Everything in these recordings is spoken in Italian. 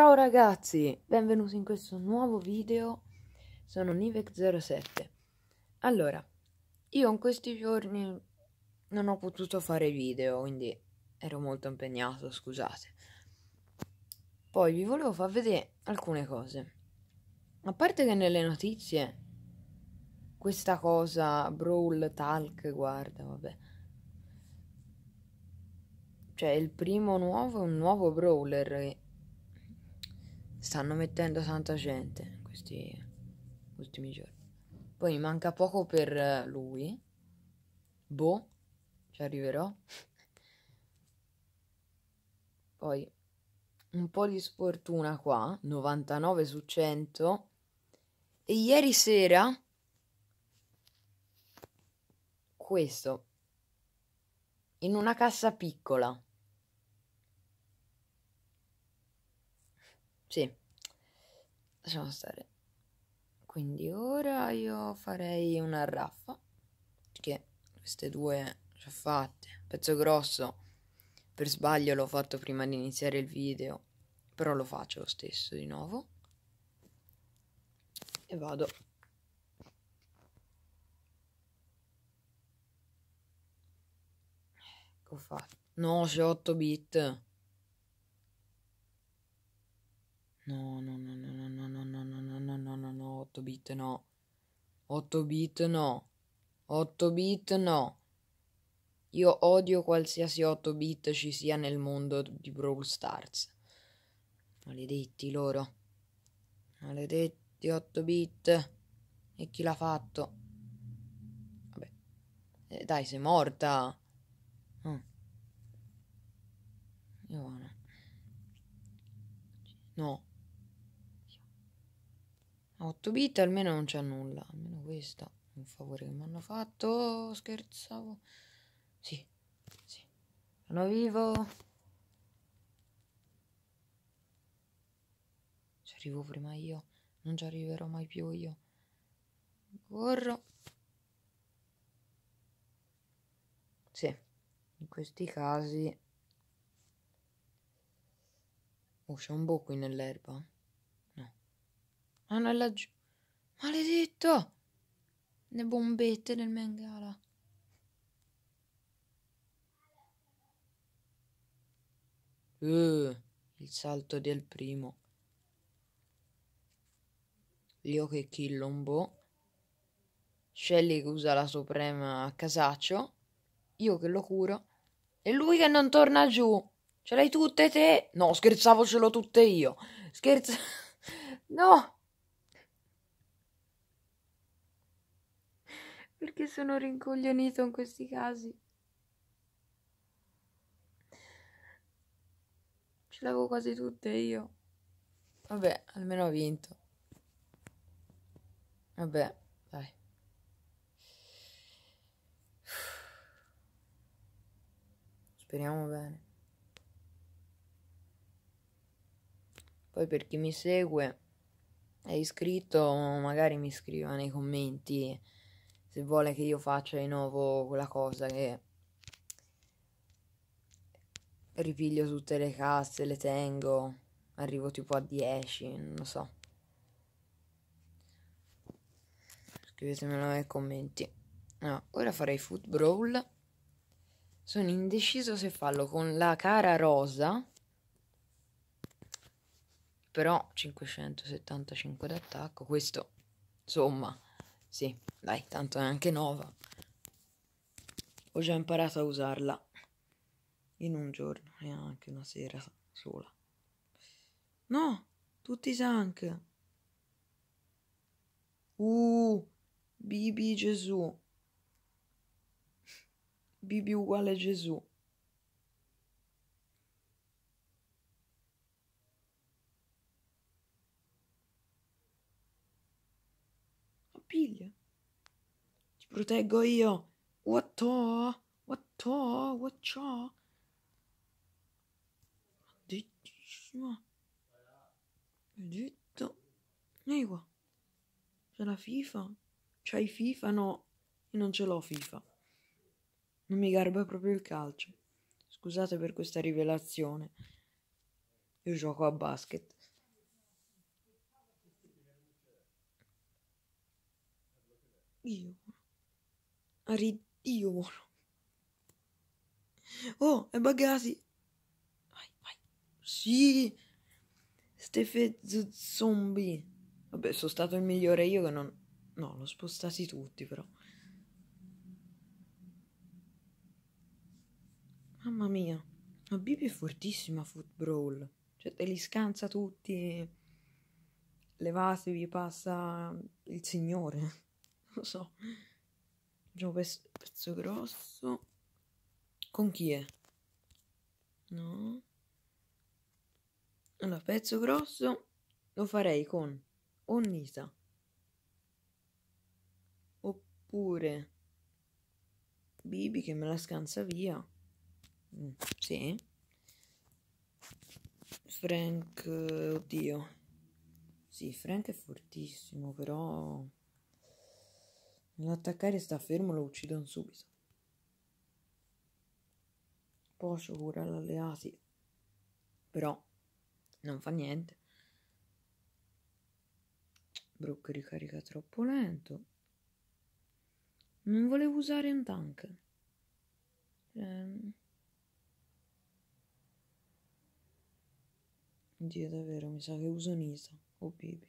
Ciao ragazzi, benvenuti in questo nuovo video, sono Nivek07 Allora, io in questi giorni non ho potuto fare video, quindi ero molto impegnato, scusate Poi vi volevo far vedere alcune cose A parte che nelle notizie questa cosa, Brawl Talk, guarda, vabbè cioè il primo nuovo è un nuovo brawler stanno mettendo tanta gente in questi ultimi giorni. Poi mi manca poco per eh, lui. Boh, ci arriverò. Poi un po' di sfortuna qua, 99 su 100. E ieri sera questo in una cassa piccola Sì, lasciamo stare. Quindi ora io farei una raffa, perché queste due le ho fatte. Pezzo grosso, per sbaglio l'ho fatto prima di iniziare il video, però lo faccio lo stesso di nuovo. E vado. Ecco fatto. No, c'è 8 bit. No, no, no, no, no, no, no, no, no, no, no, no, no, 8 bit no. 8 bit no. 8 bit no. Io odio qualsiasi 8 bit ci sia nel mondo di Brawl Stars. Maledetti loro. Maledetti 8 bit. E chi l'ha fatto? Vabbè. Eh, dai, sei morta. Oh. Io no. No a 8 bit almeno non c'è nulla. Almeno questo un favore che mi hanno fatto. Scherzavo. Sì, sì. Sono vivo. Ci arrivo prima io. Non ci arriverò mai più io. Corro. Sì, in questi casi... Oh, c'è un buco nell'erba. Ah, non è laggiù. Maledetto! Le bombette del Mengala. Uh, il salto del primo. Lio che kill un Killombo. Shelly che usa la suprema a casaccio. Io che lo curo. E lui che non torna giù. Ce l'hai tutte te? No, scherzavo, ce l'ho tutte io. Scherzo. No. Perché sono rincoglionito in questi casi? Ce l'avevo quasi tutte io. Vabbè, almeno ho vinto. Vabbè, dai. Speriamo bene. Poi per chi mi segue è iscritto, magari mi scriva nei commenti se vuole che io faccia di nuovo quella cosa che ripiglio tutte le casse, le tengo, arrivo tipo a 10, non lo so. Scrivetemelo nei commenti. No, ora farei foot brawl. Sono indeciso se farlo con la cara rosa. Però 575 d'attacco, questo insomma sì, dai, tanto è anche nuova. Ho già imparato a usarla in un giorno e anche una sera sola. No, tutti sank. Uh, Bibi Gesù. Bibi uguale Gesù. proteggo io. What What to? to? What wacciò. Maledicissimo. Egitto. Vieni qua. C'è la FIFA? C'hai FIFA? No, io non ce l'ho FIFA. Non mi garba proprio il calcio. Scusate per questa rivelazione. Io gioco a basket. Io Ridicolo. Oh, è bagasi. Vai, vai. Sì. Stefe zombie. Vabbè, sono stato il migliore io che non... No, l'ho spostati tutti però. Mamma mia. Ma Bibi è fortissima a Foot Brawl. Cioè, te li scansa tutti. Levatevi, passa il signore. Lo so. Facciamo questo pezzo grosso. Con chi è? No. Allora, pezzo grosso lo farei con Onnita. Oppure Bibi che me la scansa via. Mm, sì. Frank, oddio. Sì, Frank è fortissimo, però... L'attaccare sta fermo, lo uccidono subito. Pocio curare l'alleati, però non fa niente. Brook ricarica troppo lento. Non volevo usare un tank. Ehm... Dio, davvero, mi sa che uso Nisa. Oh, Bibi.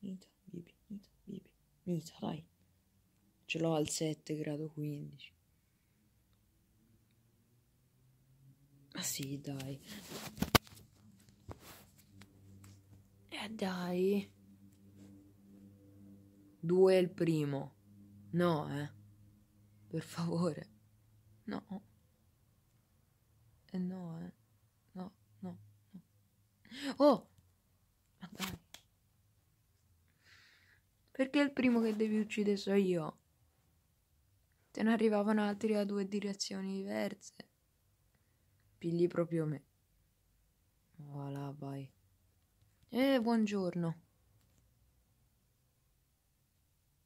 Nisa, Bibi, Nisa, Bibi. Nita, dai ce l'ho al 7 grado 15 ma ah, sì dai eh dai 2 è il primo no eh per favore no eh no eh no no oh ma dai perché il primo che devi uccidere so io te ne arrivavano altri da due direzioni diverse. Pigli proprio me. Voilà, vai. Eh, buongiorno.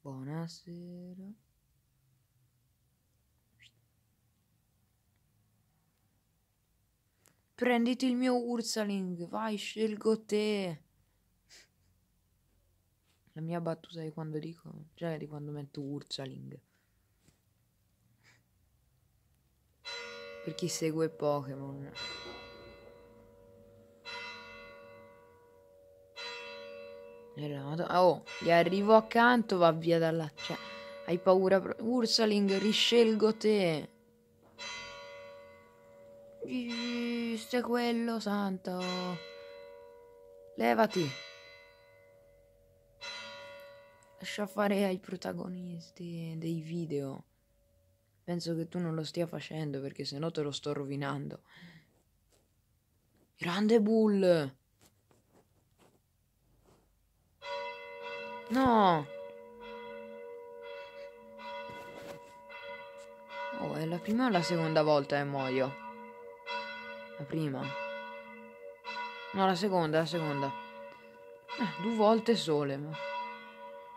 Buonasera. Prenditi il mio Ursaling, vai, scelgo te. La mia battuta di quando dico, cioè di quando metto Ursaling. per chi segue Pokémon. Ah, oh, gli arrivo accanto, va via dalla... Cioè, hai paura... Ursaling, riscelgo te. Giusto quello, santo. Levati. Lascia fare ai protagonisti dei video. Penso che tu non lo stia facendo perché se no te lo sto rovinando. Grande Bull! No! Oh, è la prima o la seconda volta che muoio? La prima. No, la seconda, la seconda. Eh, due volte sole, ma...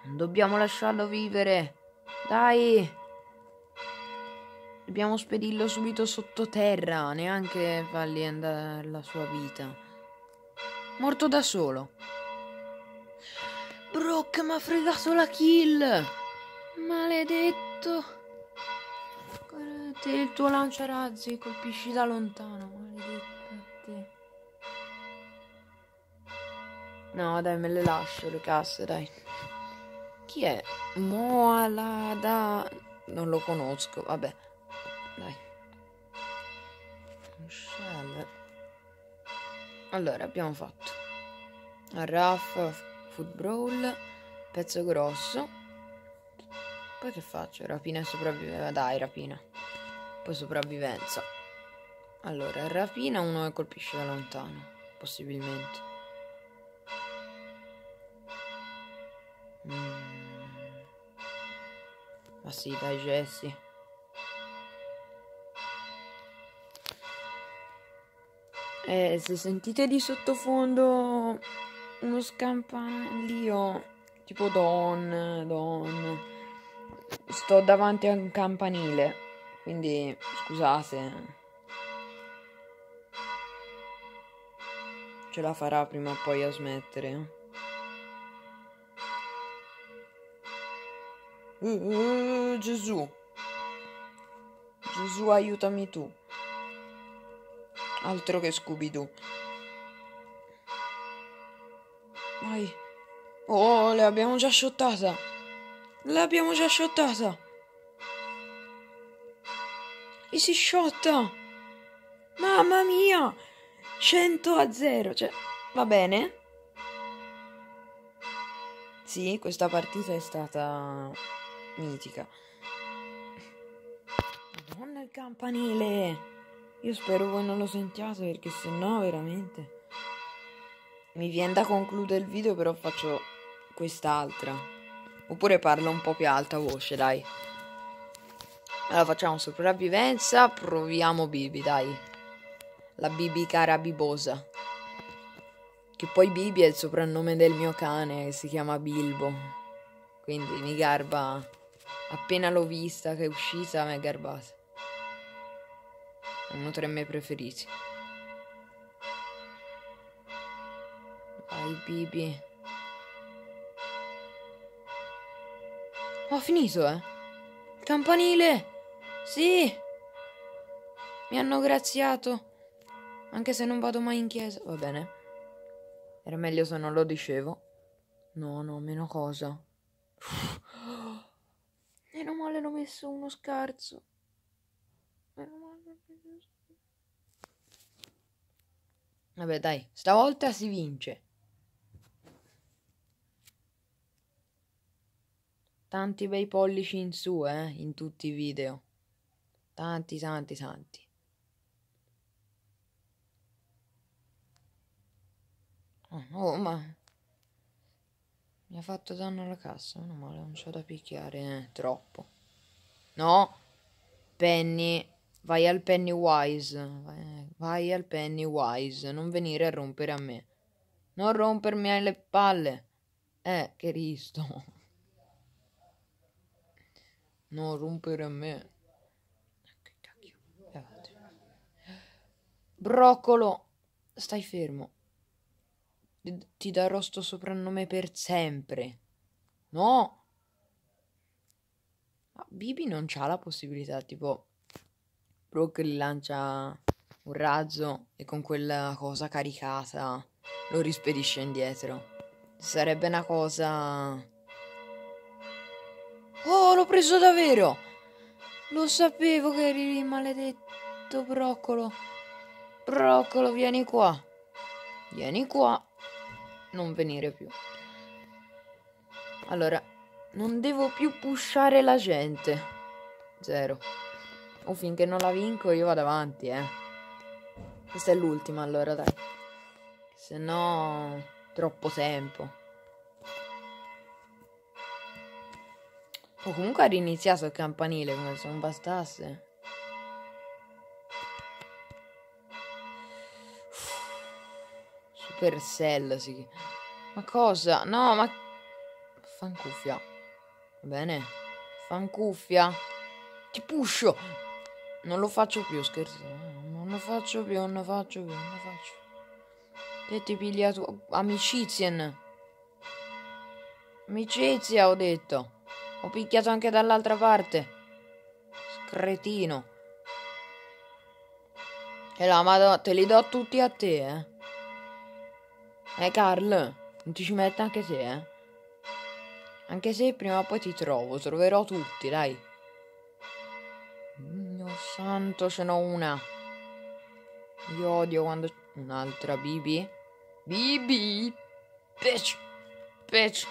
Non dobbiamo lasciarlo vivere! Dai! Dobbiamo spedirlo subito sottoterra, neanche fargli andare la sua vita. Morto da solo. Brock mi ha fregato la kill! Maledetto! Guardate il tuo lanciarazzi, colpisci da lontano, maledetto te. No, dai, me le lascio le casse, dai. Chi è? Moala da... Non lo conosco, vabbè. Dai. Shell. Allora, abbiamo fatto. Raff, Food Brawl, pezzo grosso. Poi che faccio? Rapina e sopravvivenza. Dai, rapina. Poi sopravvivenza. Allora, rapina uno che colpisce da lontano, possibilmente. Mm. Ma sì, dai, Jessie. Eh, se sentite di sottofondo uno scampanello tipo Don, Don, sto davanti a un campanile, quindi scusate. Ce la farà prima o poi a smettere. Uh, uh, Gesù. Gesù aiutami tu altro che Scooby-Doo. Vai. Oh, l'abbiamo già sciottata. L'abbiamo già sciottata. E si sciotta. Mamma mia. 100 a 0. Cioè, va bene. Sì, questa partita è stata mitica. Madonna il campanile! Io spero voi non lo sentiate perché se no veramente... Mi viene da concludere il video però faccio quest'altra. Oppure parlo un po' più alta voce, dai. Allora facciamo sopravvivenza, proviamo Bibi, dai. La Bibi cara bibosa. Che poi Bibi è il soprannome del mio cane, che si chiama Bilbo. Quindi mi garba. Appena l'ho vista che è uscita, mi è garbata. Uno tra i miei preferiti. Vai, Bibi. Ho finito, eh. Campanile! Sì! Mi hanno graziato. Anche se non vado mai in chiesa. Va bene. Era meglio se non lo dicevo. No, no, meno cosa. Meno male l'ho messo uno scarso. Vabbè, dai, stavolta si vince. Tanti bei pollici in su, eh, in tutti i video. Tanti, tanti, tanti. Oh, oh ma... Mi ha fatto danno alla cassa, meno male, non c'ho da picchiare, eh, troppo. No, Penny... Vai al Pennywise. Vai al Pennywise. Non venire a rompere a me. Non rompermi alle palle. Eh, Cristo. Non rompere a me. Che eh, Broccolo. Stai fermo. Ti darò sto soprannome per sempre. No. Bibi non c'ha la possibilità, tipo Brock lancia un razzo e con quella cosa caricata lo rispedisce indietro. Sarebbe una cosa... Oh, l'ho preso davvero! Lo sapevo che eri maledetto broccolo. Broccolo, vieni qua. Vieni qua. Non venire più. Allora, non devo più pushare la gente. Zero. O finché non la vinco io vado avanti, eh. Questa è l'ultima allora, dai. Se no, troppo tempo. oh, comunque ha riniziato il campanile, come se non bastasse. Supercell, sì. Ma cosa? No, ma... Fan cuffia. Va bene? Fan cuffia. Ti puscio! Non lo faccio più, scherzo. Non lo faccio più, non lo faccio più, non lo faccio. Te ti piglia tu. amicizien. Amicizia, ho detto. Ho picchiato anche dall'altra parte. Scretino. E la madonna, te li do tutti a te, eh. Eh, Carl, non ti ci metti anche te, eh. Anche se prima o poi ti trovo, troverò tutti, dai. Dio santo, ce n'ho una. Io odio quando... Un'altra Bibi. Bibi! Pech! Pech!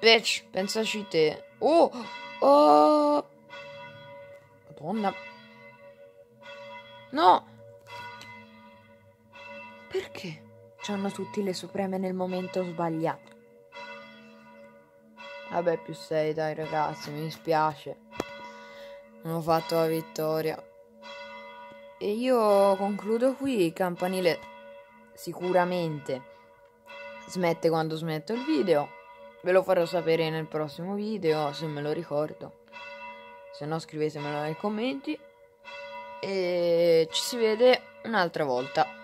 Pech! Pensaci te. Oh! Oh! Madonna. No! Perché? C'hanno tutti le supreme nel momento sbagliato. Vabbè, più sei, dai ragazzi, mi dispiace. Ho fatto la vittoria. E io concludo qui il campanile sicuramente smette quando smetto il video. Ve lo farò sapere nel prossimo video se me lo ricordo. Se no scrivetemelo nei commenti. E ci si vede un'altra volta.